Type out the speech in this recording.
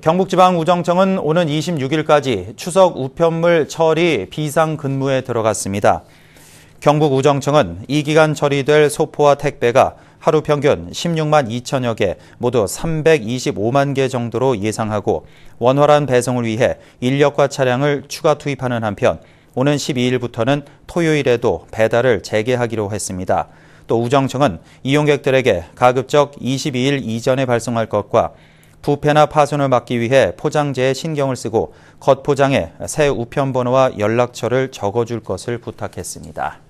경북지방우정청은 오는 26일까지 추석 우편물 처리 비상근무에 들어갔습니다. 경북우정청은 이 기간 처리될 소포와 택배가 하루 평균 16만 2천여 개, 모두 325만 개 정도로 예상하고 원활한 배송을 위해 인력과 차량을 추가 투입하는 한편 오는 12일부터는 토요일에도 배달을 재개하기로 했습니다. 또 우정청은 이용객들에게 가급적 22일 이전에 발송할 것과 부패나 파손을 막기 위해 포장재에 신경을 쓰고 겉포장에 새 우편번호와 연락처를 적어줄 것을 부탁했습니다.